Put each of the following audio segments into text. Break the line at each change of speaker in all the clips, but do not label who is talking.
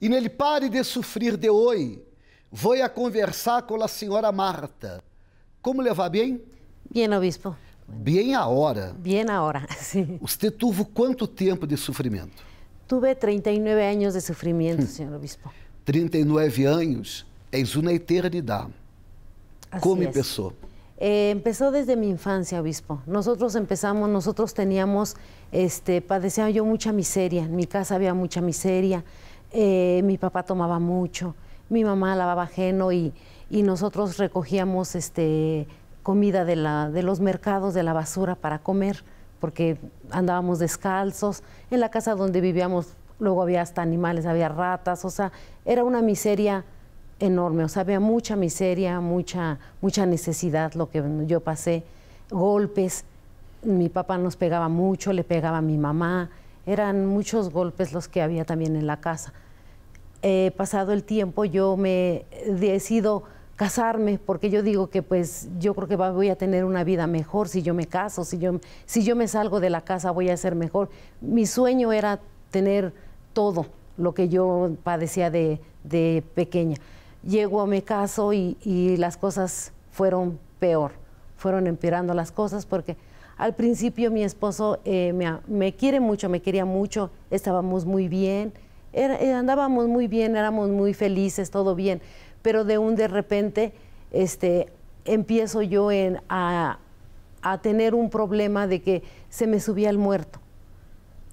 e nele pare de sofrer de hoje. Vou a conversar com a senhora Marta. Como levar bem? Bem, obispo. Bem a hora. Bem a hora, sim. Você teve quanto tempo de sofrimento?
Tuve 39 anos de sofrimento, hum. senhor obispo.
39 anos é uma eternidade.
Así Como começou? empezó? Eh, empezó desde mi infancia, obispo. Nosotros empezamos, nosotros teníamos, este, padecía yo mucha miseria, en mi casa había mucha miseria, Eh, mi papá tomaba mucho, mi mamá lavaba ajeno y, y nosotros recogíamos este, comida de, la, de los mercados, de la basura para comer, porque andábamos descalzos. En la casa donde vivíamos luego había hasta animales, había ratas, o sea, era una miseria enorme, o sea, había mucha miseria, mucha, mucha necesidad, lo que yo pasé, golpes, mi papá nos pegaba mucho, le pegaba a mi mamá, eran muchos golpes los que había también en la casa. Eh, pasado el tiempo yo me decido casarme porque yo digo que pues yo creo que voy a tener una vida mejor si yo me caso, si yo, si yo me salgo de la casa voy a ser mejor. Mi sueño era tener todo lo que yo padecía de, pequeña. Llego a mi caso y las cosas fueron peor, fueron empeorando las cosas porque al principio mi esposo eh, me, quiere mucho, me quería mucho, estábamos muy bien, eh, andábamos muy bien, éramos muy felices, todo bien, pero de un de repente este, empiezo yo en, a, tener un problema de que se me subía el muerto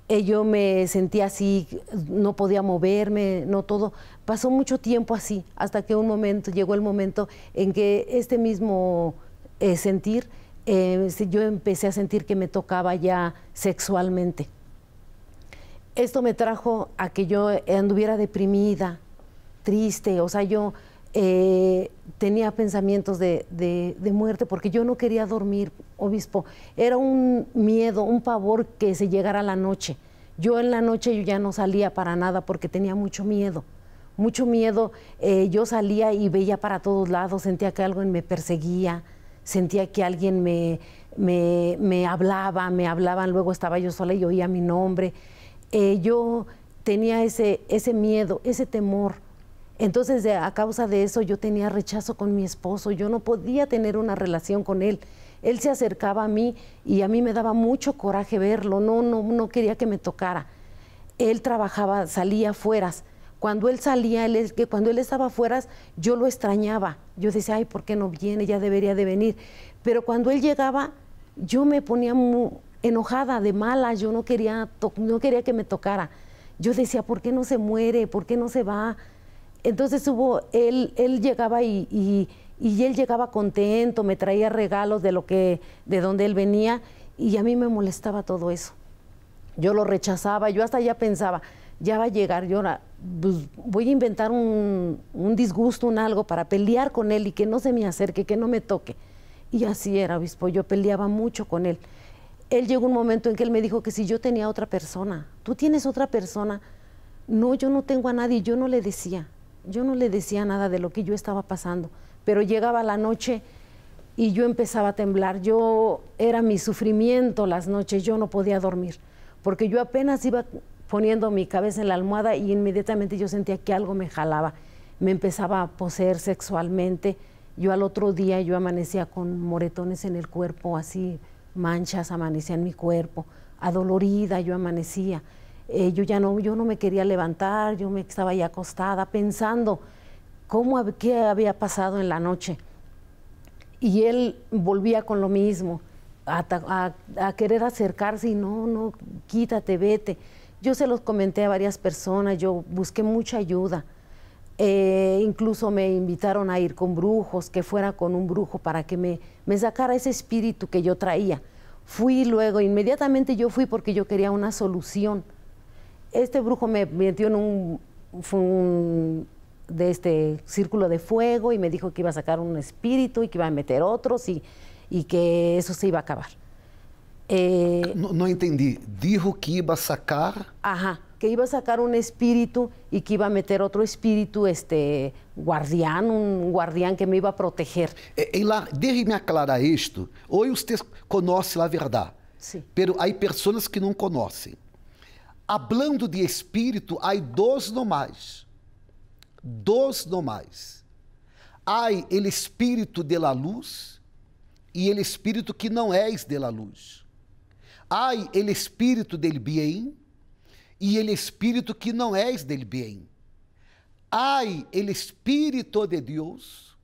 eh, yo me sentía así, no podía moverme, no todo. Pasó mucho tiempo así, hasta que un momento, llegó el momento en que este mismo sentir eh, yo empecé a sentir que me tocaba ya sexualmente. Esto me trajo a que yo anduviera deprimida, triste, o sea, yo eh, tenía pensamientos de, muerte porque yo no quería dormir, obispo. Era un miedo, un pavor que se llegara la noche. Yo en la noche yo ya no salía para nada porque tenía mucho miedo, mucho miedo. Eh, yo salía y veía para todos lados, sentía que algo me perseguía sentía que alguien me, hablaba, me hablaban, luego estaba yo sola y oía mi nombre. Eh, yo tenía ese, miedo, ese temor. Entonces, a causa de eso, yo tenía rechazo con mi esposo, yo no podía tener una relación con él. Él se acercaba a mí y a mí me daba mucho coraje verlo, no, no, no quería que me tocara. Él trabajaba, salía afueras cuando él salía, que cuando él estaba afuera, yo lo extrañaba. Yo decía, ay, ¿por qué no viene? Ya debería de venir. Pero cuando él llegaba, yo me ponía muy enojada, de mala, yo no quería, no quería que me tocara. Yo decía, ¿por qué no se muere? ¿Por qué no se va? Entonces hubo, él, él llegaba y, él llegaba contento, me traía regalos de lo que, de donde él venía, y a mí me molestaba todo eso. Yo lo rechazaba, yo hasta ya pensaba, ya va a llegar, yo ahora pues, voy a inventar un, disgusto, un algo para pelear con él y que no se me acerque, que no me toque. Y así era, obispo, yo peleaba mucho con él. Él llegó un momento en que él me dijo que si yo tenía otra persona, tú tienes otra persona, no, yo no tengo a nadie, yo no le decía, yo no le decía nada de lo que yo estaba pasando, pero llegaba la noche y yo empezaba a temblar, yo era mi sufrimiento las noches, yo no podía dormir, porque yo apenas iba poniendo mi cabeza en la almohada y inmediatamente yo sentía que algo me jalaba. Me empezaba a poseer sexualmente. Yo al otro día yo amanecía con moretones en el cuerpo, así manchas amanecía en mi cuerpo, adolorida yo amanecía. Eh, yo ya no, yo no me quería levantar, yo me estaba ya acostada pensando cómo, qué había pasado en la noche. Y él volvía con lo mismo, a querer acercarse y no, no, quítate, vete. Yo se los comenté a varias personas, yo busqué mucha ayuda. Eh, incluso me invitaron a ir con brujos, que fuera con un brujo para que me, sacara ese espíritu que yo traía. Fui luego, inmediatamente yo fui porque yo quería una solución. Este brujo me metió en un, un de este círculo de fuego y me dijo que iba a sacar un espíritu y que iba a meter otros y, y que eso se iba a acabar. É, não entendi. no, Dijo que iba a sacar. Ajá, que iba a sacar um espírito e que iba a meter outro espírito, este guardião, um guardião que me iba a proteger. Eh, deixe-me aclarar isto. Hoje você conhece a verdade. Sim. pero há
pessoas que não conhecem. Hablando de há dois no nomás. Dois nomás. mais. Há espíritu de la luz e o espírito que não és de la luz. Há ele é espírito del bem e ele é espírito que não és del bem. Há ele é espírito de Deus,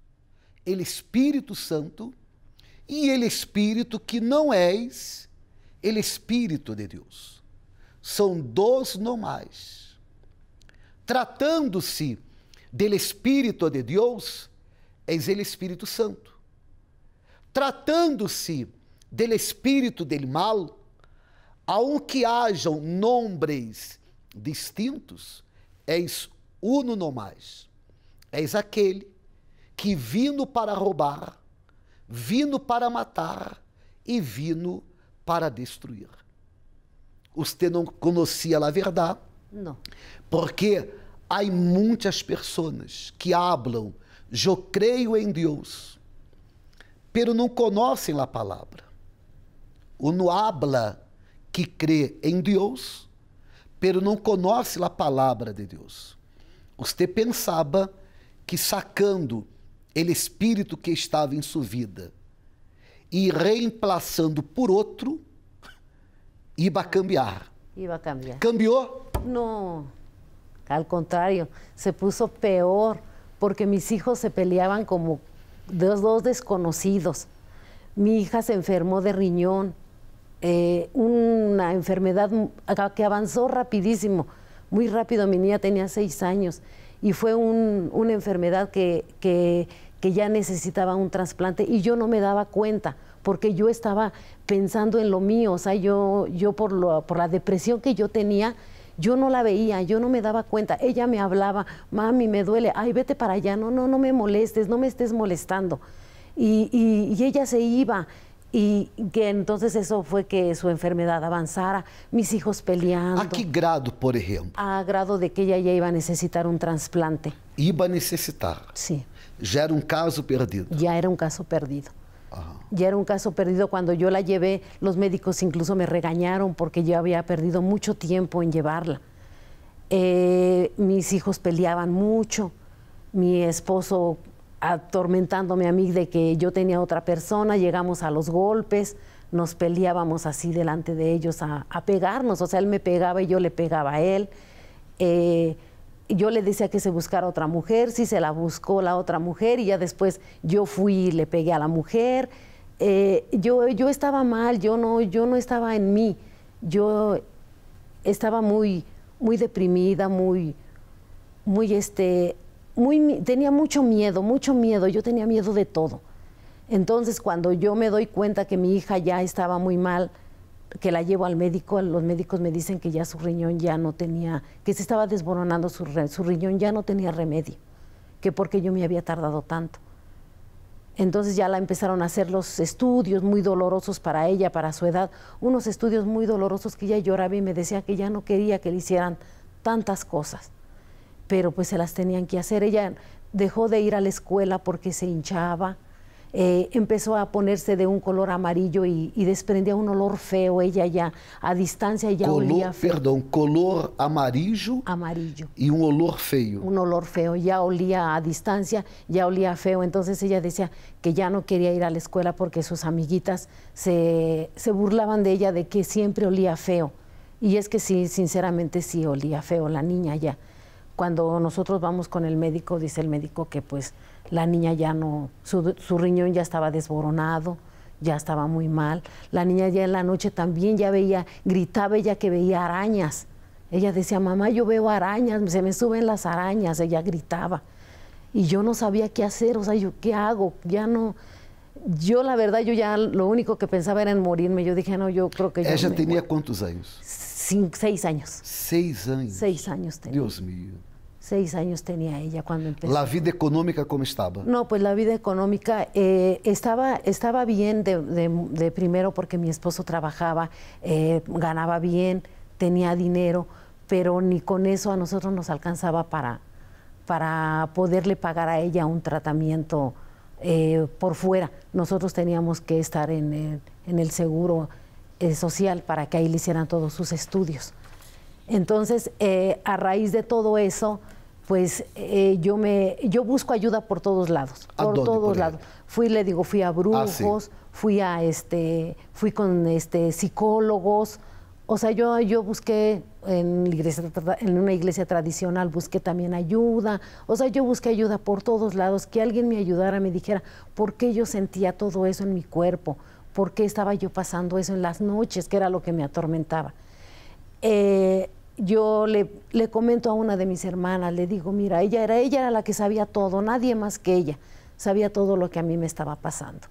ele Espírito Santo e ele espírito que não és, ele espírito de Deus. São dois nomais. Tratando-se dele espírito de Deus, és ele Espírito Santo. Tratando-se dele espírito del mal, Aunque hajam nombres distintos, és uno mais, És aquele que vino para roubar, vino para matar e vino para destruir. Você não conhecia a verdade? Não. Porque há muitas pessoas que hablam, eu creio em Deus, pero não conhecem a palavra. Uno habla que crê em Deus, pero não conhece a palavra de Deus. Você pensava que sacando ele espírito que estava em sua vida e reemplaçando por outro, iba a cambiar.
Iba a cambiar. Cambiou? Não. Al contrário, se puso peor porque mis hijos se peleaban como dos dos desconocidos. Mi hija se enfermó de riñón Eh, una enfermedad que avanzó rapidísimo, muy rápido. Mi niña tenía seis años y fue una enfermedad que, ya necesitaba un trasplante y yo no me daba cuenta porque yo estaba pensando en lo mío, o sea, yo, yo por, la depresión que yo tenía, yo no la veía, yo no me daba cuenta. Ella me hablaba, mami, me duele, ay, vete para allá, no, no, no me molestes, no me estés molestando. y ella se iba y que entonces eso fue que su enfermedad avanzara, mis hijos peleando. ¿A
qué grado, por ejemplo?
A grado de que ella ya iba a necesitar un trasplante.
Iba a necesitar. Sí. Ya era un caso perdido.
Ya era un caso perdido. Ya era un caso perdido. Cuando yo la llevé, los médicos incluso me regañaron porque yo había perdido mucho tiempo en llevarla. Eh, mis hijos peleaban mucho. Mi esposo atormentándome a mí de que yo tenía otra persona, llegamos a los golpes, nos peleábamos así delante de ellos a, pegarnos, o sea, él me pegaba y yo le pegaba a él. Eh, yo le decía que se buscara otra mujer, sí se la buscó la otra mujer y ya después yo fui y le pegué a la mujer. Eh, yo, yo estaba mal, yo no, yo no estaba en mí, yo estaba muy, muy deprimida, muy, muy este, tenía mucho miedo, mucho miedo, yo tenía miedo de todo. Entonces, cuando yo me doy cuenta que mi hija ya estaba muy mal, que la llevo al médico, los médicos me dicen que ya su riñón ya no tenía, que se estaba desboronando su, su riñón, ya no tenía remedio, que porque yo me había tardado tanto. Entonces ya la empezaron a hacer los estudios muy dolorosos para ella, para su edad, unos estudios muy dolorosos que ella lloraba y me decía que ya no quería que le hicieran tantas cosas pero pues se las tenían que hacer. Ella dejó de ir a la escuela porque se hinchaba, eh, empezó a ponerse de un color amarillo y, desprendía un olor feo. Ella ya a distancia ya olía feo.
Perdón, color amarillo.
Amarillo.
Y un olor feo.
Un olor feo, ya olía a distancia, ya olía feo. Entonces ella decía que ya no quería ir a la escuela porque sus amiguitas se, se burlaban de ella de que siempre olía feo. Y es que sí, sinceramente sí olía feo la niña ya cuando nosotros vamos con el médico, dice el médico que pues la niña ya no, su, riñón ya estaba desboronado, ya estaba muy mal. La niña ya en la noche también ya veía, gritaba ella que veía arañas. Ella decía, mamá, yo veo arañas, se me suben las arañas, ella gritaba. Y yo no sabía qué hacer, o sea, yo qué hago, ya no... Yo la verdad, yo ya lo único que pensaba era en morirme. Yo dije, no, yo creo que... ¿Ella tenía
cuántos años?
seis años.
Seis años.
Seis años tenía. Dios mío. Seis años tenía ella cuando empezó. ¿La vida
económica cómo estaba?
No, pues la vida económica eh, estaba, estaba bien de, primero porque mi esposo trabajaba, eh, ganaba bien, tenía dinero, pero ni con eso a nosotros nos alcanzaba para, para poderle pagar a ella un tratamiento eh, por fuera. Nosotros teníamos que estar en el, en el seguro social para que ahí le hicieran todos sus estudios. Entonces, eh, a raíz de todo eso, pues eh, yo me yo busco ayuda por todos lados, por todos lados. Fui, le digo, fui a ah, brujos, fui a este, fui con este psicólogos. O sea, yo, yo busqué en, en una iglesia tradicional, busqué también ayuda. O sea, yo busqué ayuda por todos lados, que alguien me ayudara, me dijera por qué yo sentía todo eso en mi cuerpo, por qué estaba yo pasando eso en las noches, que era lo que me atormentaba. Eh, yo le, comento a una de mis hermanas, le digo, mira, ella era, ella era la que sabía todo, nadie más que ella sabía todo lo que a mí me estaba pasando.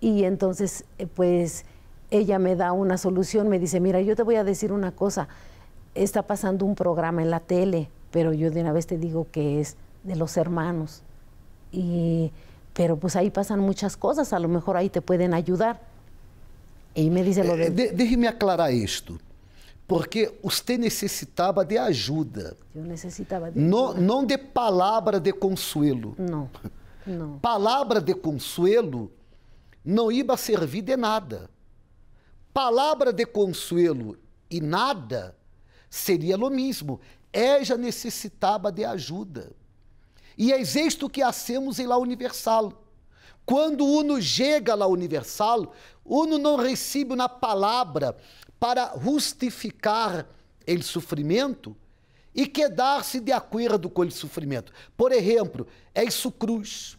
Y entonces, eh, pues, ella me da una solución, me dice, mira, yo te voy a decir una cosa, está pasando un programa en la tele, pero yo de una vez te digo que es de los hermanos. pero pues ahí pasan muchas cosas, a lo mejor ahí te pueden ayudar. Y me dice lo eh,
de déjeme aclarar esto. porque você necessitava de ajuda.
Eu necessitava de ajuda.
Não de palavra de consuelo. Não, não. Palavra de consuelo não iba servir de nada. Palavra de consuelo e nada seria o mesmo. Ela é, necessitava de ajuda. E é isto que hacemos em La Universal. Quando uno chega lá universal, uno não recebe na palavra, para justificar o sofrimento e quedar-se de acordo com o sofrimento. Por exemplo, é isso cruz.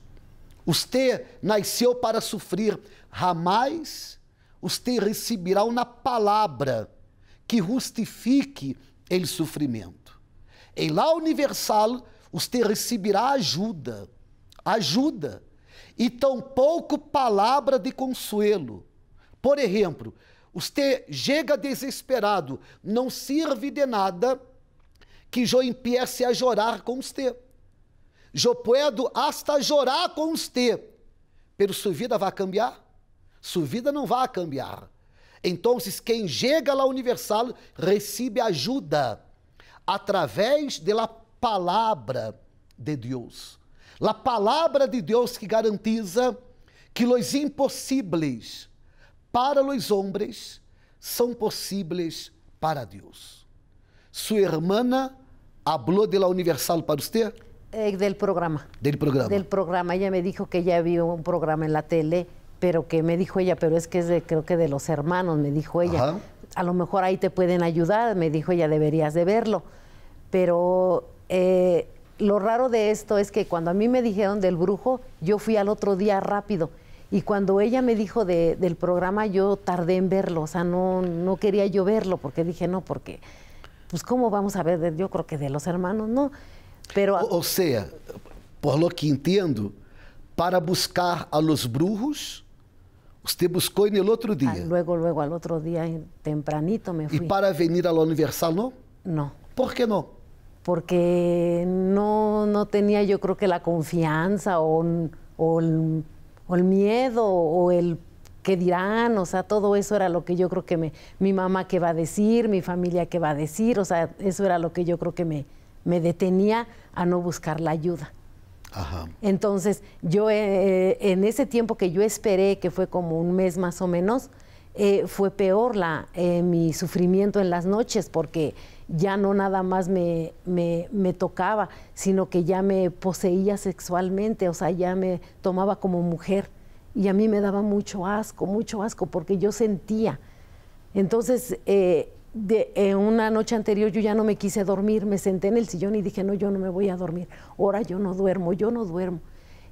Você nasceu para sofrer, jamais você receberá uma palavra que justifique o sofrimento. Em lá universal, você receberá ajuda, ajuda, e tampouco palavra de consuelo. Por exemplo, Usted chega desesperado, não serve de nada que eu empiece a chorar com usted. Eu puedo hasta chorar com usted, pero sua vida vai cambiar? Sua vida não vai cambiar. Então, quem chega lá universal recebe ajuda através da palavra de Deus. A palavra de Deus que garantiza que os impossíveis para los hombres son posibles para Dios. Su hermana habló de la universal para
usted. Eh, del programa. Del programa. Del programa. Ella me dijo que ya había un programa en la tele, pero que me dijo ella, pero es que es de, creo que de los hermanos, me dijo ella. A lo mejor ahí te pueden ayudar, me dijo ella, deberías de verlo. Pero eh, lo raro de esto es que cuando a mí me dijeron del brujo, yo fui al otro día rápido y cuando ella me dijo del programa, yo tardé en verlo, o sea, no, no quería yo verlo, porque dije, no, porque, pues, ¿cómo vamos a ver? Yo creo que de los hermanos, no. Pero... O, sea, por lo que entiendo, para buscar a los brujos, Usted buscó en el otro ah, día. luego, luego, al otro día, tempranito me fui. ¿Y para venir a la Universal no? No. ¿Por qué no? Porque no, no tenía yo creo que la confianza o, o el o el miedo o el qué dirán, o sea, todo eso era lo que yo creo que me, mi mamá que va a decir, mi familia que va a decir, o sea, eso era lo que yo creo que me, me detenía a no buscar la ayuda. Ajá. Entonces, yo eh, eh, en ese tiempo que yo esperé, que fue como un mes más o menos, eh, fue peor la, mi sufrimiento en las noches porque ya no nada más me, tocaba, sino que ya me poseía sexualmente, o sea, ya me tomaba como mujer. Y a mí me daba mucho asco, mucho asco, porque yo sentía. Entonces, eh, de, eh, una noche anterior yo ya no me quise dormir, me senté en el sillón y dije, no, yo no me voy a dormir, ahora yo no duermo, yo no duermo.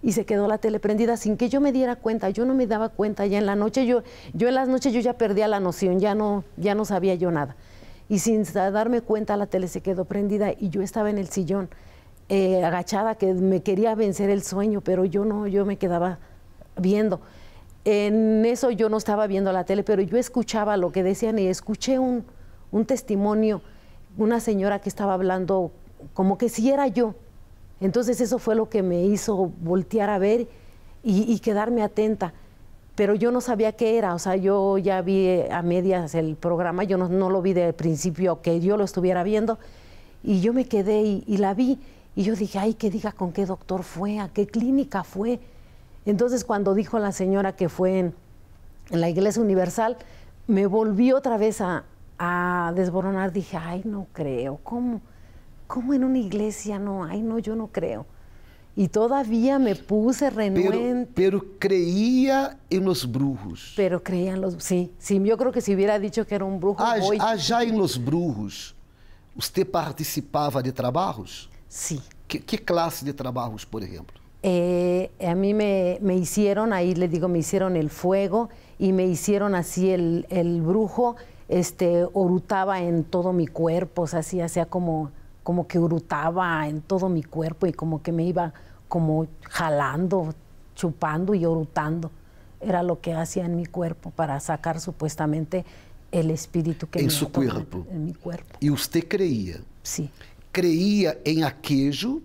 Y se quedó la tele prendida sin que yo me diera cuenta, yo no me daba cuenta, ya en la noche, yo, yo en las noches yo ya perdía la noción, ya no, ya no sabía yo nada y sin darme cuenta la tele se quedó prendida y yo estaba en el sillón eh, agachada que me quería vencer el sueño, pero yo no, yo me quedaba viendo. En eso yo no estaba viendo la tele, pero yo escuchaba lo que decían y escuché un, testimonio, una señora que estaba hablando como que si era yo. Entonces eso fue lo que me hizo voltear a ver y quedarme atenta pero yo no sabía qué era, o sea, yo ya vi eh, a medias el programa, yo no, lo vi el principio que yo lo estuviera viendo, y yo me quedé y, la vi, y yo dije, ay, que diga con qué doctor fue, a qué clínica fue. Entonces cuando dijo la señora que fue en, la Iglesia Universal, me volví otra vez a, a, desboronar, dije, ay, no creo, ¿cómo? ¿Cómo en una iglesia? No, ay, no, yo no creo y todavía me puse renuente.
Pero, creía en los brujos.
Pero creían los, sí, sí, yo creo que si hubiera dicho que era un brujo. Ah, allá
en los brujos, ¿usted participaba de trabajos? Sí. ¿Qué, clase de trabajos, por ejemplo?
Eh, a mí me, me, hicieron, ahí le digo, me hicieron el fuego y me hicieron así el, el brujo, este, orutaba en todo mi cuerpo, o sea, así hacía como, como que orutaba en todo mi cuerpo y como que me iba como jalando, chupando y orutando. Era lo que hacía en mi cuerpo para sacar supuestamente el espíritu que en su cuerpo. En, mi cuerpo.
Y usted creía. Sí. Creía en aquello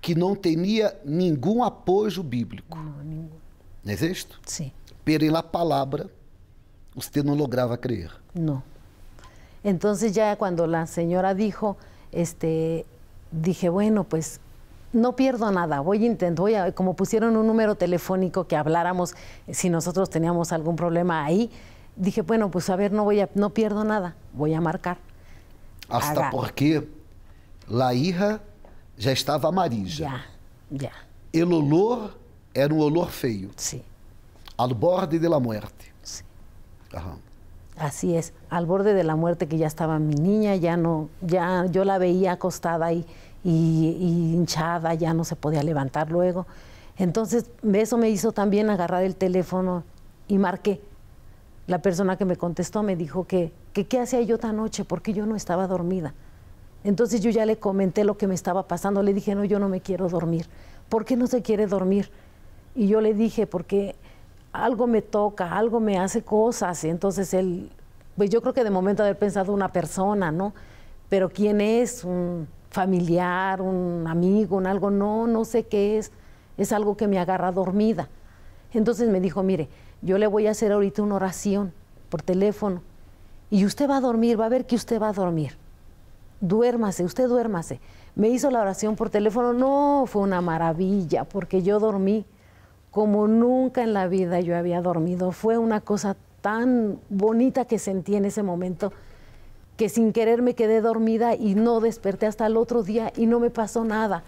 que no tenía ningún apoyo bíblico. ¿No es esto? Sí. Pero en la palabra usted no lograba creer.
No. Entonces ya cuando la señora dijo, este, dije, bueno, pues no pierdo nada, voy, intento, voy a, como pusieron un número telefónico que habláramos eh, si nosotros teníamos algún problema ahí, dije, bueno, pues a ver, no, voy a, no pierdo nada, voy a marcar.
Hasta porque la hija ya estaba amarilla. Ya, ya. El olor era un um olor feo. Sí. Al borde de la muerte. Sí.
Así es, al borde de la muerte que ya estaba mi niña, ya no, ya yo la veía acostada ahí y, hinchada, ya no se podía levantar luego. Entonces, eso me hizo también agarrar el teléfono y marqué. La persona que me contestó me dijo que, qué hacía yo tan noche, porque yo no estaba dormida. Entonces yo ya le comenté lo que me estaba pasando, le dije, no, yo no me quiero dormir. ¿Por qué no se quiere dormir? Y yo le dije, porque algo me toca, algo me hace cosas. Entonces él, pues yo creo que de momento haber pensado una persona, ¿no? Pero quién es, un, familiar, un amigo, un algo, no, no sé qué es, es algo que me agarra dormida. Entonces me dijo, mire, yo le voy a hacer ahorita una oración por teléfono y usted va a dormir, va a ver que usted va a dormir. Duérmase, usted duérmase. Me hizo la oración por teléfono, no, fue una maravilla, porque yo dormí como nunca en la vida yo había dormido. Fue una cosa tan bonita que sentí en ese momento que sin querer me quedé dormida y no desperté hasta el otro día y no me pasó nada.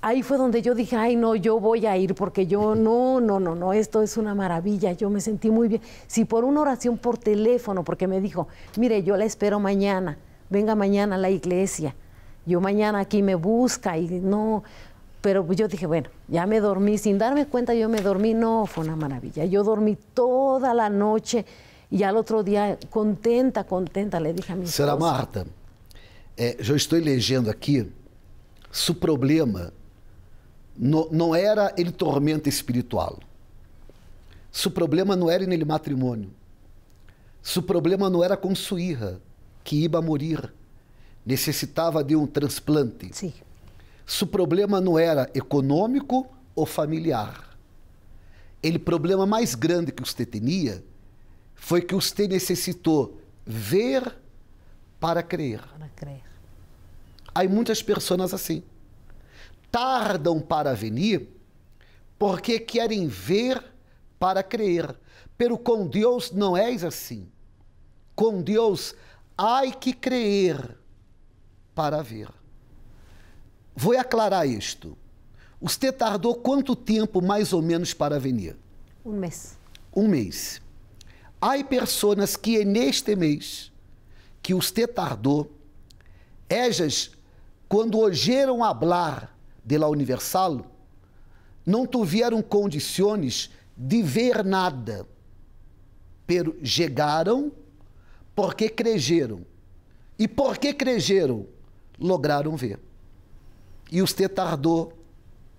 Ahí fue donde yo dije, ay no, yo voy a ir porque yo no, no, no, no, esto es una maravilla, yo me sentí muy bien. Si por una oración por teléfono, porque me dijo, mire, yo la espero mañana, venga mañana a la iglesia, yo mañana aquí me busca y no, pero yo dije, bueno, ya me dormí, sin darme cuenta yo me dormí, no, fue una maravilla. Yo dormí toda la noche E ao outro dia contenta, contenta, le dije a mi Senhora Marta,
é, estou elegendo aqui se o problema no, não era ele tormenta espiritual, se o problema não era nele matrimônio, se o problema não era com sua irra, que iba a morir, necessitava de um transplante, sí. se o problema não era econômico ou familiar, ele problema mais grande que você tinha foi que você necessitou ver para crer. Para crer. Há muitas pessoas assim. Tardam para vir porque querem ver para crer. Pero com Deus não és assim. Com Deus, há que crer para ver. Vou aclarar isto. Você tardou quanto tempo mais ou menos para vir? Um mês. Um mês. Há pessoas que neste mês que os te tardou, elas, quando ojeram hablar de la universal, não tiveram condições de ver nada, pero chegaram porque cregeram. E porque cregeram, lograram ver. E os te tardou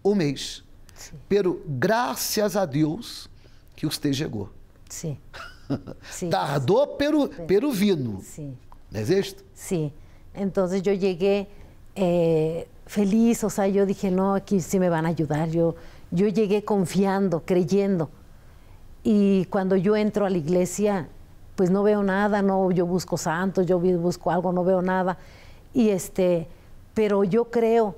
um mês. Sim. Pero graças a Deus que os te chegou. Sim. Tardó, pero, pero vino. Sí. es esto?
Sí. Entonces yo llegué eh, feliz, o sea, yo dije, no, aquí sí me van a ayudar. Yo, yo llegué confiando, creyendo. Y e cuando yo entro a la iglesia, pues no veo nada, no, yo busco santos, yo busco algo, no veo nada. Y e, este, pero yo creo,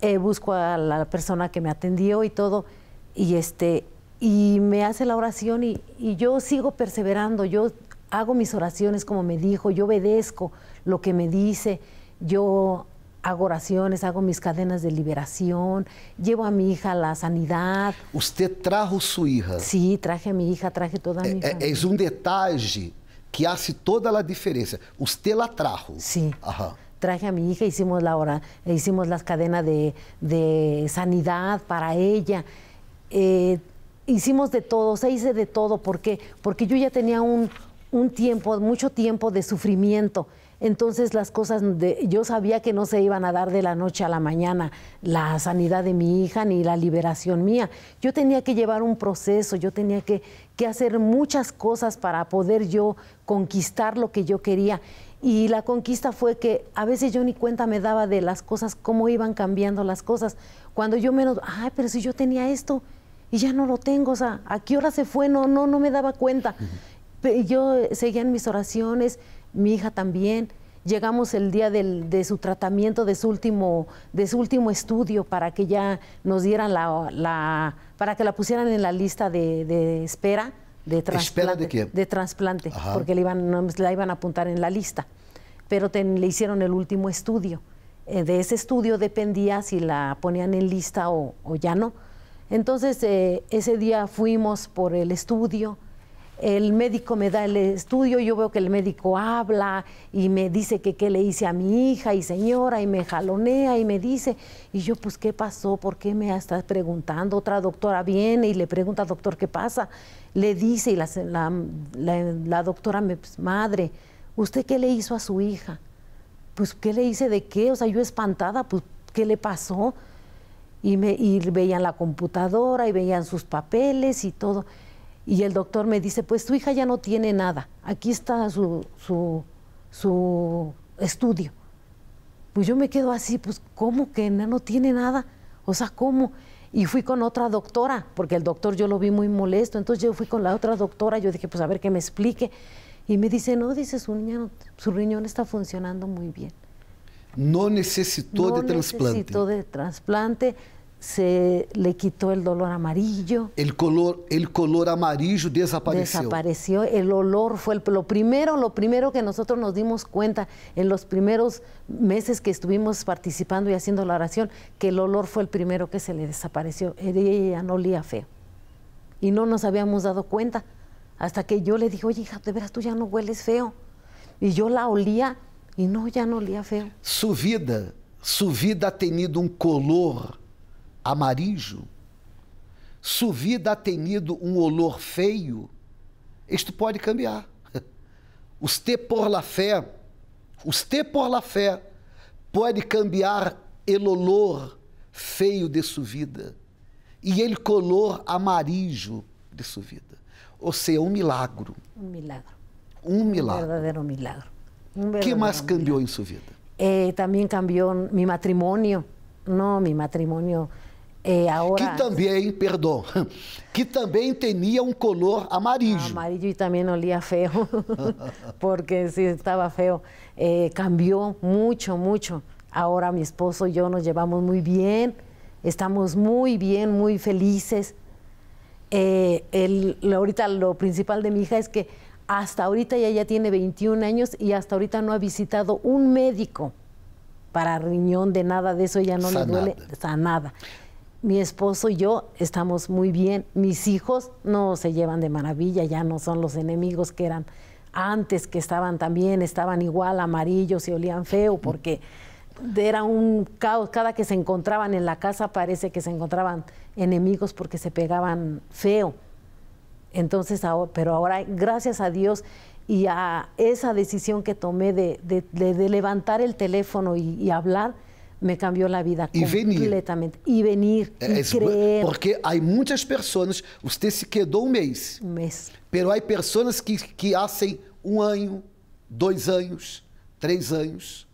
eh, busco a la persona que me atendió y e todo, y este, y me hace la oración y, yo sigo perseverando, yo hago mis oraciones como me dijo, yo obedezco lo que me dice, yo hago oraciones, hago mis cadenas de liberación, llevo a mi hija a la sanidad. Usted trajo su hija. Sí, traje a mi hija, traje toda eh, mi hija.
Eh, es un detalle que hace toda la diferencia.
Usted la trajo. Sí. traje a mi hija, hicimos la hora, hicimos las cadenas de, sanidad para ella. Eh, hicimos de todo, se hice de todo. ¿Por qué? Porque yo ya tenía un, un tiempo, mucho tiempo de sufrimiento. Entonces las cosas, yo sabía que no se iban a dar de la noche a la mañana, la sanidad de mi hija ni la liberación mía. Yo tenía que llevar un proceso, yo tenía que, que hacer muchas cosas para poder yo conquistar lo que yo quería. Y la conquista fue que a veces yo ni cuenta me daba de las cosas, cómo iban cambiando las cosas. Cuando yo menos, ay, pero si yo tenía esto, y ya no lo tengo, o sea, ¿a qué hora se fue? No, no, no me daba cuenta. Yo seguía en mis oraciones, mi hija también. Llegamos el día del, de su tratamiento, de su último, de su último estudio, para que ya nos dieran la, para que la pusieran en la lista de, espera de trasplante. ¿Espera de De trasplante, porque le la iban a apuntar en la lista. Pero le hicieron el último estudio. Eh, de ese estudio dependía si la ponían en lista o ya no entonces eh, ese día fuimos por el estudio, el médico me da el estudio, yo veo que el médico habla y me dice que qué le hice a mi hija y señora y me jalonea y me dice, y yo pues qué pasó, por qué me estás preguntando, otra doctora viene y le pregunta, doctor, ¿qué pasa? Le dice y la, doctora me, pues, madre, ¿usted qué le hizo a su hija? Pues qué le hice de qué, o sea, yo espantada, pues qué le pasó y, me, veían la computadora y veían sus papeles y todo. Y el doctor me dice, pues tu hija ya no tiene nada, aquí está su, su, estudio. Pues yo me quedo así, pues ¿cómo que no tiene nada? O sea, ¿cómo? Y fui con otra doctora, porque el doctor yo lo vi muy molesto, entonces yo fui con la otra doctora, yo dije, pues a ver que me explique. Y me dice, no, dice, su, niña, su riñón está funcionando muy bien.
No necesitó de trasplante. Necesitó
de trasplante. Se le quitó el dolor amarillo.
El color, el color amarillo desapareció.
Desapareció. El olor fue lo primero, lo primero que nosotros nos dimos cuenta en los primeros meses que estuvimos participando y haciendo la oración, que el olor fue el primero que se le desapareció. Ella no olía feo. Y no nos habíamos dado cuenta hasta que yo le dije, oye hija, de veras tú ya no hueles feo. Y yo la olía não no, não lhe a ver.
Su vida, su vida tem tido um color amarijo. Su vida tem tido um olor feio. Isto pode cambiar. Os ter por la fé, os ter por la fé, pode cambiar el olor feio de sua vida e ele color amarijo de sua vida. Ou seja, um milagro.
Um milagre. Um milagre. Um verdadeiro milagre. ¿Qué más cambió en su vida? Eh, también cambió mi matrimonio. No, mi matrimonio... Eh, ahora... Que también,
perdón,
que también tenía un color amarillo. Ah, amarillo y también olía feo, porque sí estaba feo. Eh, cambió mucho, mucho. Ahora mi esposo y yo nos llevamos muy bien, estamos muy bien, muy felices. ahorita lo principal de mi hija es que hasta ahorita ella ya tiene 21 años y hasta ahorita no ha visitado un médico para riñón, de nada de eso, ya no le duele nada. Mi esposo y yo estamos muy bien, mis hijos no se llevan de maravilla, ya no son los enemigos que eran antes, que estaban también, estaban igual amarillos y olían feo, porque era un caos, cada que se encontraban en la casa parece que se encontraban enemigos porque se pegaban feo. Entonces, pero ahora, gracias a Dios y a esa decisión que tomé de, de, de, de levantar el teléfono y, y hablar, me cambiou a vida e completamente. Venir. E venir, é, e crer.
Porque há muitas pessoas, você se quedou um mês. Um mês. Pero há pessoas que, que hacen um ano, dois anos, três anos.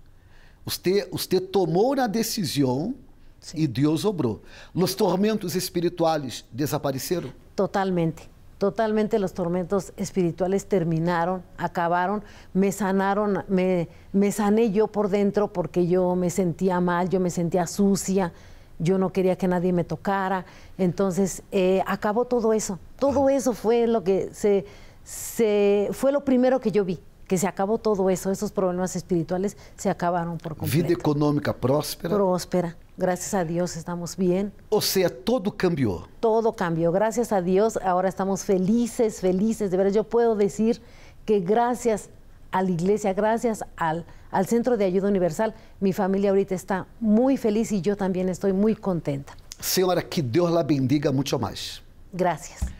Você, você tomou a decisão Sim. e Deus obrou. Os tormentos espirituais desapareceram?
Totalmente. totalmente los tormentos espirituales terminaron, acabaron, me sanaron, me, me sané yo por dentro porque yo me sentía mal, yo me sentía sucia, yo no quería que nadie me tocara. Entonces, eh, acabó todo eso. Todo eso fue lo que se, se, fue lo primero que yo vi, que se acabó todo eso, esos problemas espirituales se acabaron por completo. Vida
económica próspera.
Próspera. Gracias a Dios estamos bien.
O sea, todo cambió.
Todo cambió. Gracias a Dios ahora estamos felices, felices. De verdad, yo puedo decir que gracias a la iglesia, gracias al, al Centro de Ayuda Universal, mi familia ahorita está muy feliz y yo también estoy muy contenta.
Señora, que Dios la bendiga mucho más.
Gracias.